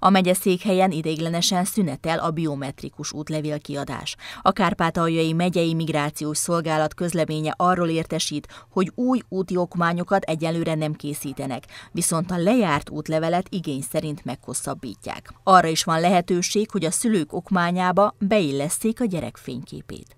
A székhelyen ideiglenesen szünetel a biometrikus útlevél kiadás. A Kárpátaljai Megyei Migrációs Szolgálat közleménye arról értesít, hogy új úti okmányokat egyelőre nem készítenek, viszont a lejárt útlevelet igény szerint meghosszabbítják. Arra is van lehetőség, hogy a szülők okmányába beillesszék a gyerek fényképét.